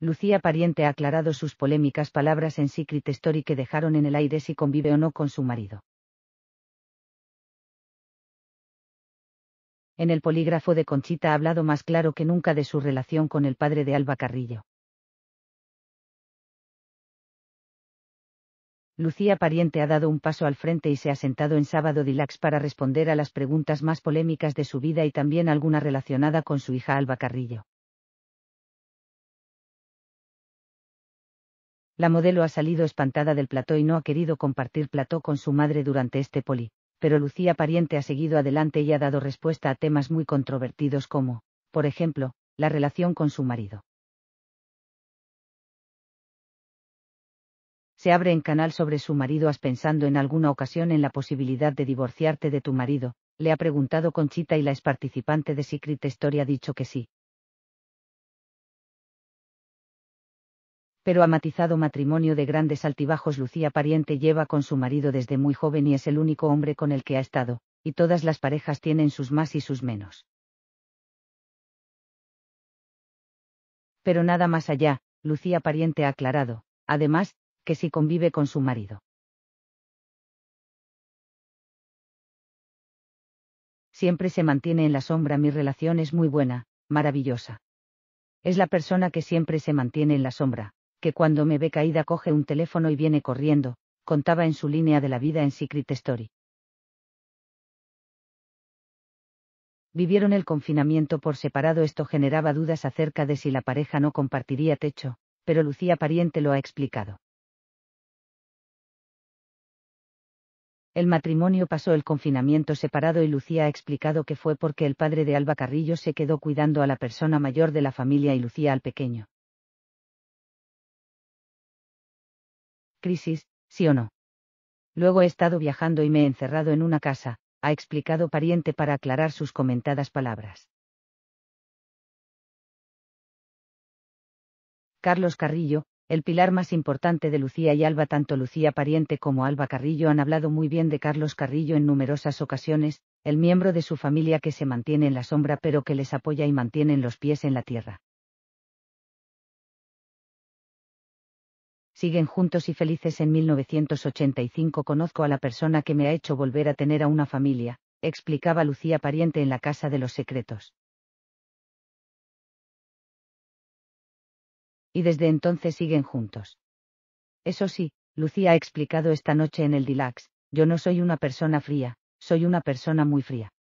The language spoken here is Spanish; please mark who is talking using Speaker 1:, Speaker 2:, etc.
Speaker 1: Lucía Pariente ha aclarado sus polémicas palabras en Secret Story que dejaron en el aire si convive o no con su marido. En el polígrafo de Conchita ha hablado más claro que nunca de su relación con el padre de Alba Carrillo. Lucía Pariente ha dado un paso al frente y se ha sentado en Sábado Dilax para responder a las preguntas más polémicas de su vida y también alguna relacionada con su hija Alba Carrillo. La modelo ha salido espantada del plató y no ha querido compartir plató con su madre durante este poli, pero Lucía Pariente ha seguido adelante y ha dado respuesta a temas muy controvertidos como, por ejemplo, la relación con su marido. Se abre en canal sobre su marido. ¿Has pensando en alguna ocasión en la posibilidad de divorciarte de tu marido? Le ha preguntado Conchita y la ex participante de Secret Story ha dicho que sí, pero matizado matrimonio de grandes altibajos Lucía Pariente lleva con su marido desde muy joven y es el único hombre con el que ha estado, y todas las parejas tienen sus más y sus menos. Pero nada más allá, Lucía Pariente ha aclarado, además, que si convive con su marido. Siempre se mantiene en la sombra, mi relación es muy buena, maravillosa. Es la persona que siempre se mantiene en la sombra, que cuando me ve caída coge un teléfono y viene corriendo, contaba en su línea de la vida en Secret Story. Vivieron el confinamiento por separado esto generaba dudas acerca de si la pareja no compartiría techo, pero Lucía Pariente lo ha explicado. El matrimonio pasó el confinamiento separado y Lucía ha explicado que fue porque el padre de Alba Carrillo se quedó cuidando a la persona mayor de la familia y Lucía al pequeño. crisis, sí o no. Luego he estado viajando y me he encerrado en una casa, ha explicado pariente para aclarar sus comentadas palabras. Carlos Carrillo, el pilar más importante de Lucía y Alba, tanto Lucía Pariente como Alba Carrillo han hablado muy bien de Carlos Carrillo en numerosas ocasiones, el miembro de su familia que se mantiene en la sombra pero que les apoya y mantiene los pies en la tierra. siguen juntos y felices en 1985 conozco a la persona que me ha hecho volver a tener a una familia, explicaba Lucía Pariente en la Casa de los Secretos. Y desde entonces siguen juntos. Eso sí, Lucía ha explicado esta noche en el Dilax, yo no soy una persona fría, soy una persona muy fría.